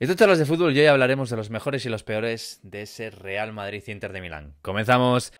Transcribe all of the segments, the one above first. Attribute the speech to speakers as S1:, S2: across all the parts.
S1: Esto charlas de fútbol y hoy hablaremos de los mejores y los peores de ese Real Madrid Inter de Milán. Comenzamos.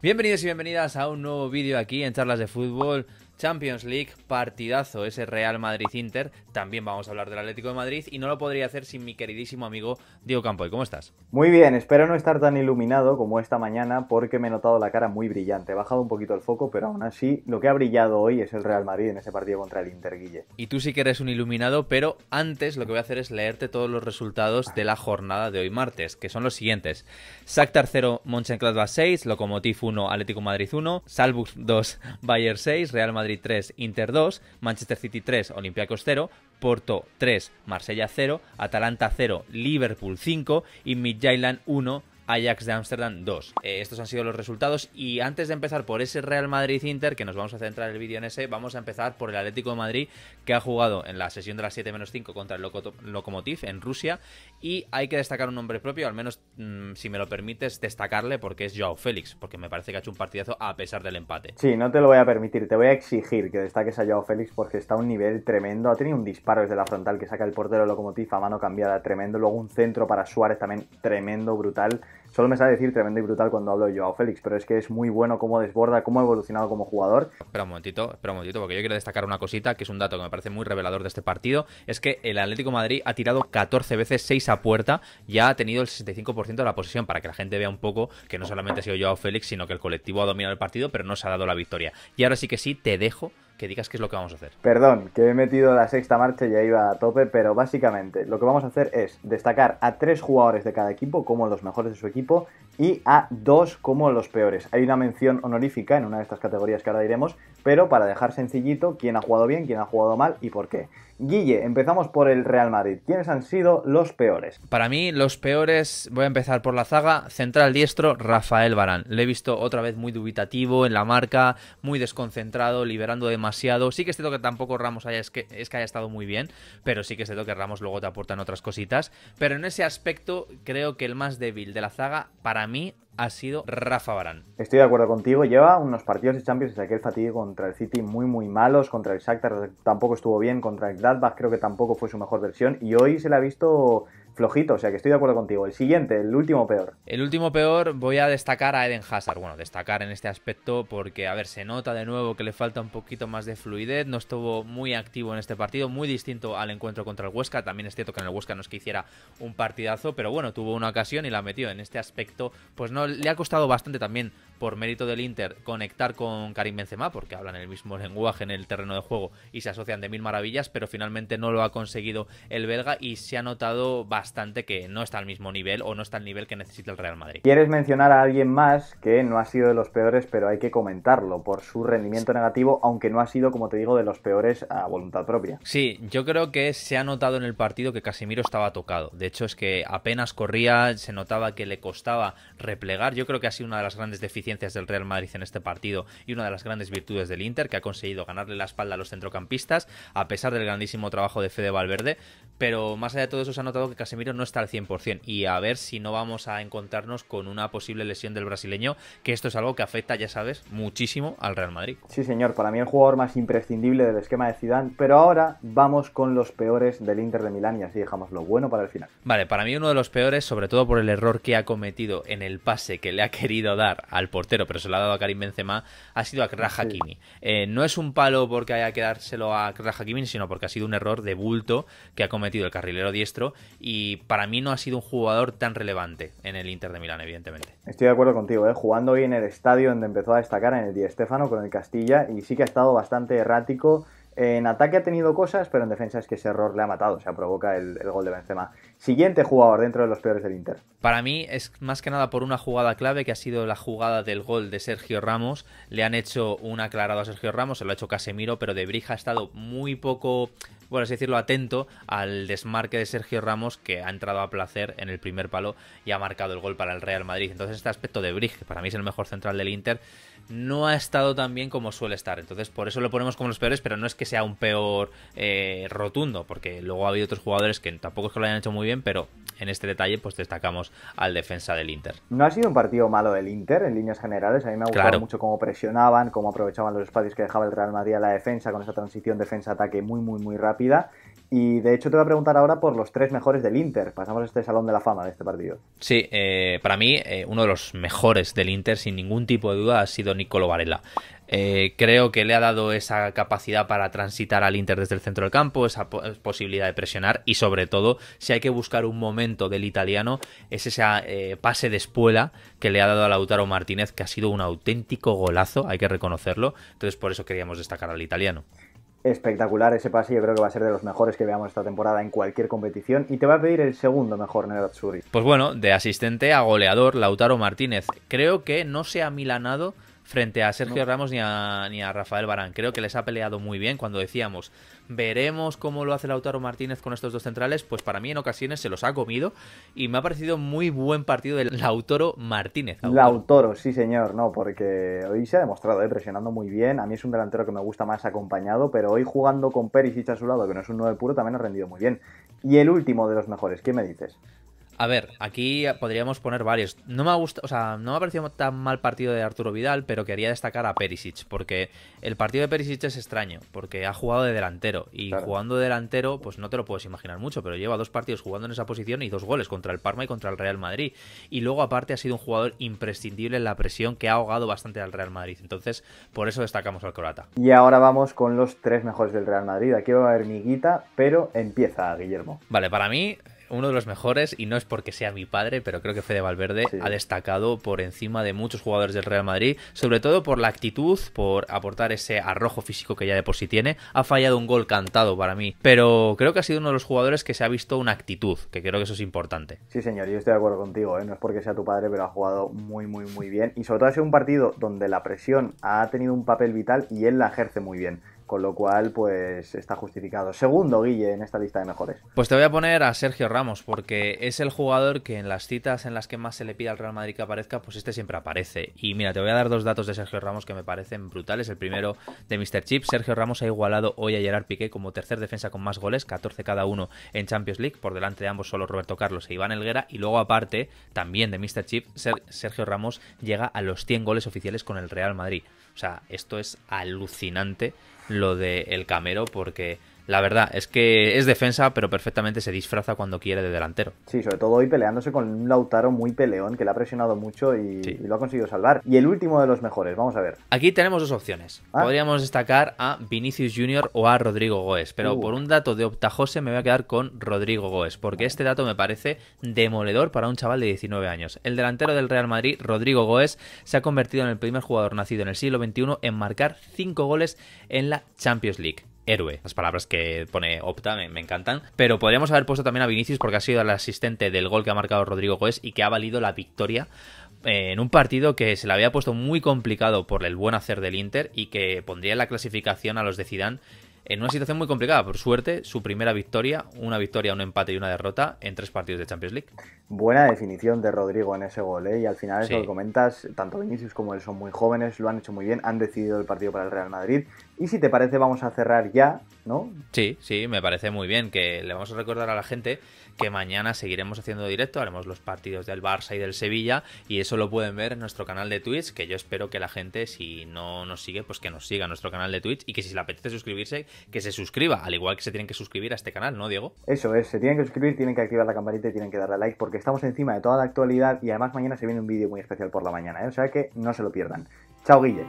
S1: Bienvenidos y bienvenidas a un nuevo vídeo aquí en Charlas de Fútbol. Champions League, partidazo ese Real Madrid-Inter. También vamos a hablar del Atlético de Madrid y no lo podría hacer sin mi queridísimo amigo Diego Campoy. ¿Cómo estás?
S2: Muy bien, espero no estar tan iluminado como esta mañana porque me he notado la cara muy brillante. He bajado un poquito el foco, pero aún así lo que ha brillado hoy es el Real Madrid en ese partido contra
S1: el Inter, Guille. Y tú sí que eres un iluminado, pero antes lo que voy a hacer es leerte todos los resultados de la jornada de hoy martes, que son los siguientes. Shakhtar 0, Mönchengladbach 6, Lokomotiv 1, Atlético Madrid 1, Salzburg 2, Bayern 6, Real Madrid Madrid 3, Inter 2, Manchester City 3, Olympiacos 0, Porto 3, Marsella 0, Atalanta 0, Liverpool 5 y Midtjylland 1, Ajax de Ámsterdam 2. Eh, estos han sido los resultados y antes de empezar por ese Real Madrid-Inter, que nos vamos a centrar el vídeo en ese, vamos a empezar por el Atlético de Madrid, que ha jugado en la sesión de las 7 menos 5 contra el Lokomotiv en Rusia y hay que destacar un nombre propio, al menos mm, si me lo permites destacarle, porque es Joao Félix, porque me parece que ha hecho un partidazo a pesar del empate.
S2: Sí, no te lo voy a permitir, te voy a exigir que destaques a Joao Félix porque está a un nivel tremendo, ha tenido un disparo desde la frontal que saca el portero Lokomotiv a mano cambiada, tremendo, luego un centro para Suárez también tremendo, brutal Solo me sabe decir tremendo y brutal cuando hablo de Joao Félix, pero es que es muy bueno cómo desborda, cómo ha evolucionado como jugador.
S1: Espera un momentito, espera un momentito, porque yo quiero destacar una cosita que es un dato que me parece muy revelador de este partido: es que el Atlético de Madrid ha tirado 14 veces 6 a puerta, ya ha tenido el 65% de la posición, para que la gente vea un poco que no solamente ha sido Joao Félix, sino que el colectivo ha dominado el partido, pero no se ha dado la victoria. Y ahora sí que sí, te dejo que digas qué es lo que vamos a hacer.
S2: Perdón, que he metido la sexta marcha y ya iba a tope, pero básicamente lo que vamos a hacer es destacar a tres jugadores de cada equipo como los mejores de su equipo y a dos como los peores. Hay una mención honorífica en una de estas categorías que ahora diremos pero para dejar sencillito quién ha jugado bien, quién ha jugado mal y por qué. Guille, empezamos por el Real Madrid. ¿Quiénes han sido los peores?
S1: Para mí, los peores, voy a empezar por la zaga, central diestro, Rafael Barán. Le he visto otra vez muy dubitativo en la marca, muy desconcentrado, liberando demasiado. Sí que es cierto que tampoco Ramos haya, es, que, es que haya estado muy bien, pero sí que es cierto que Ramos luego te aportan otras cositas. Pero en ese aspecto, creo que el más débil de la zaga, para mí, ha sido Rafa Barán. Estoy
S2: de acuerdo contigo, lleva unos partidos de Champions desde aquel fatigue contra el City muy muy malos, contra el Shakhtar tampoco estuvo bien, contra el Gladbach creo que tampoco fue su mejor versión y hoy se le ha visto flojito, o sea que estoy de acuerdo contigo. El siguiente, el último peor.
S1: El último peor voy a destacar a Eden Hazard. Bueno, destacar en este aspecto porque, a ver, se nota de nuevo que le falta un poquito más de fluidez. No estuvo muy activo en este partido, muy distinto al encuentro contra el Huesca. También es cierto que en el Huesca no es que hiciera un partidazo, pero bueno, tuvo una ocasión y la metió. En este aspecto, pues no, le ha costado bastante también por mérito del Inter, conectar con Karim Benzema, porque hablan el mismo lenguaje en el terreno de juego y se asocian de mil maravillas, pero finalmente no lo ha conseguido el belga y se ha notado bastante que no está al mismo nivel o no está al nivel que necesita el Real Madrid.
S2: ¿Quieres mencionar a alguien más que no ha sido de los peores, pero hay que comentarlo por su rendimiento negativo, aunque no ha sido, como te digo, de los peores a voluntad propia?
S1: Sí, yo creo que se ha notado en el partido que Casimiro estaba tocado. De hecho, es que apenas corría, se notaba que le costaba replegar. Yo creo que ha sido una de las grandes deficiencias del Real Madrid en este partido y una de las grandes virtudes del Inter, que ha conseguido ganarle la espalda a los centrocampistas, a pesar del grandísimo trabajo de Fede Valverde. Pero más allá de todo eso, se ha notado que Casemiro no está al 100%. Y a ver si no vamos a encontrarnos con una posible lesión del brasileño, que esto es algo que afecta, ya sabes, muchísimo al Real Madrid.
S2: Sí, señor, para mí el jugador más imprescindible del esquema de Zidane. Pero ahora vamos con los peores del Inter de Milán y así dejamos lo bueno para el final.
S1: Vale, para mí uno de los peores, sobre todo por el error que ha cometido en el pase que le ha querido dar al portero, pero se lo ha dado a Karim Benzema, ha sido a Krajakini. Eh, no es un palo porque haya que dárselo a Kraja sino porque ha sido un error de bulto que ha cometido el carrilero diestro y para mí no ha sido un jugador tan relevante en el Inter de Milán, evidentemente.
S2: Estoy de acuerdo contigo, ¿eh? jugando hoy en el estadio donde empezó a destacar en el Di Stefano, con el Castilla y sí que ha estado bastante errático. En ataque ha tenido cosas, pero en defensa es que ese error le ha matado, o sea, provoca el gol de Benzema siguiente jugador dentro de los peores del Inter.
S1: Para mí es más que nada por una jugada clave que ha sido la jugada del gol de Sergio Ramos. Le han hecho un aclarado a Sergio Ramos, se lo ha hecho Casemiro, pero De ha estado muy poco, por así decirlo, atento al desmarque de Sergio Ramos que ha entrado a placer en el primer palo y ha marcado el gol para el Real Madrid. Entonces este aspecto de Brij, que para mí es el mejor central del Inter, no ha estado tan bien como suele estar. Entonces, por eso lo ponemos como los peores, pero no es que sea un peor eh, rotundo, porque luego ha habido otros jugadores que tampoco es que lo hayan hecho muy bien, pero en este detalle pues destacamos al defensa del Inter.
S2: No ha sido un partido malo del Inter en líneas generales, a mí me ha gustado mucho cómo presionaban, cómo aprovechaban los espacios que dejaba el Real Madrid a la defensa con esa transición defensa-ataque muy muy muy rápida y de hecho te voy a preguntar ahora por los tres mejores del Inter. Pasamos este salón de la fama de este partido.
S1: Sí, eh, para mí eh, uno de los mejores del Inter sin ningún tipo de duda ha sido Nicolo Varela. Eh, creo que le ha dado esa capacidad para transitar al Inter desde el centro del campo, esa posibilidad de presionar y sobre todo, si hay que buscar un momento del italiano, es ese eh, pase de espuela que le ha dado a Lautaro Martínez, que ha sido un auténtico golazo, hay que reconocerlo. Entonces, por eso queríamos destacar al italiano.
S2: Espectacular ese pase, yo creo que va a ser de los mejores que veamos esta temporada en cualquier competición y te va a pedir el segundo mejor
S1: Nerazzurri. Pues bueno, de asistente a goleador, Lautaro Martínez. Creo que no se ha milanado frente a Sergio Ramos ni a, Rafael Barán. Creo que les ha peleado muy bien cuando decíamos, veremos cómo lo hace Lautaro Martínez con estos dos centrales, pues para mí en ocasiones se los ha comido y me ha parecido muy buen partido del Lautaro Martínez.
S2: Lautaro, sí señor, no, porque hoy se ha demostrado, ¿eh? presionando muy bien, a mí es un delantero que me gusta más acompañado, pero hoy jugando con Perisic a su lado, que no es un 9 puro, también ha rendido muy bien. Y el último de los mejores, ¿qué me dices?
S1: A ver, aquí podríamos poner varios. No me ha gustado, o sea, no me ha parecido tan mal partido de Arturo Vidal, pero quería destacar a Perisic, porque el partido de Perisic es extraño, porque ha jugado de delantero, y jugando de delantero, pues no te lo puedes imaginar mucho, pero lleva dos partidos jugando en esa posición y dos goles contra el Parma y contra el Real Madrid. Y luego, aparte, ha sido un jugador imprescindible en la presión que ha ahogado bastante al Real Madrid. Entonces, por eso destacamos al Corata.
S2: Y ahora vamos con los tres mejores del Real Madrid. Aquí va a haber miguita, pero empieza, Guillermo.
S1: Vale, para mí, uno de los mejores, y no es porque sea mi padre, pero creo que Fede Valverde ha destacado por encima de muchos jugadores del Real Madrid, sobre todo por la actitud, por aportar ese arrojo físico que ya de por sí tiene. Ha fallado un gol cantado para mí, pero creo que ha sido uno de los jugadores que se ha visto una actitud, que creo que eso es importante.
S2: Sí, señor, yo estoy de acuerdo contigo, ¿eh? no es porque sea tu padre, pero ha jugado muy, muy, muy bien. Y sobre todo ha sido un partido donde la presión ha tenido un papel vital y él la ejerce muy bien lo cual pues está justificado. Segundo, Guille, en esta lista de mejores.
S1: Pues te voy a poner a Sergio Ramos, porque es el jugador que en las citas en las que más se le pide al Real Madrid que aparezca, pues este siempre aparece. Y mira, te voy a dar dos datos de Sergio Ramos que me parecen brutales. El primero de Mr. Chip, Sergio Ramos ha igualado hoy a Gerard Piqué como tercer defensa con más goles, 14 cada uno en Champions League, por delante de ambos solo Roberto Carlos e Iván Elguera, y luego aparte, también de Mr. Chip, Sergio Ramos llega a los 100 goles oficiales con el Real Madrid. O sea, esto es alucinante lo de el camero porque la verdad, es que es defensa, pero perfectamente se disfraza cuando quiere de delantero. Sí, sobre todo
S2: hoy peleándose con un Lautaro muy peleón, que le ha presionado mucho y, lo ha conseguido salvar. Y el último de los
S1: mejores, vamos a ver. Aquí tenemos dos opciones. Ah. Podríamos destacar a Vinicius Junior o a Rodrigo Goes, pero uh. por un dato de Optajose me voy a quedar con Rodrigo Goes, porque este dato me parece demoledor para un chaval de 19 años. El delantero del Real Madrid, Rodrigo Goes, se ha convertido en el primer jugador nacido en el siglo XXI en marcar 5 goles en la Champions League héroe. Las palabras que pone Opta me, encantan. Pero podríamos haber puesto también a Vinicius porque ha sido el asistente del gol que ha marcado Rodrigo Goes y que ha valido la victoria eh, en un partido que se le había puesto muy complicado por el buen hacer del Inter y que pondría en la clasificación a los de Zidane en una situación muy complicada. Por suerte, su primera victoria, una victoria, un empate y una derrota en tres partidos de Champions League.
S2: Buena definición de Rodrigo en ese gol, ¿eh? Y al final es lo que comentas, tanto Vinicius como él son muy jóvenes, lo han hecho muy bien, han decidido el partido para el Real Madrid. Y si te parece, vamos a cerrar ya,
S1: ¿no? Sí, sí, me parece muy bien que le vamos a recordar a la gente que mañana seguiremos haciendo directo, haremos los partidos del Barça y del Sevilla y eso lo pueden ver en nuestro canal de Twitch, que yo espero que la gente, si no nos sigue, pues que nos siga en nuestro canal de Twitch y que si le apetece suscribirse, que se suscriba, al igual que se tienen que suscribir a este canal, ¿no, Diego?
S2: Eso es, se tienen que suscribir, tienen que activar la campanita y tienen que darle a like porque estamos encima de toda la actualidad y además mañana se viene un vídeo muy especial por la mañana, ¿eh? o sea que no se lo pierdan. Chao, Guille.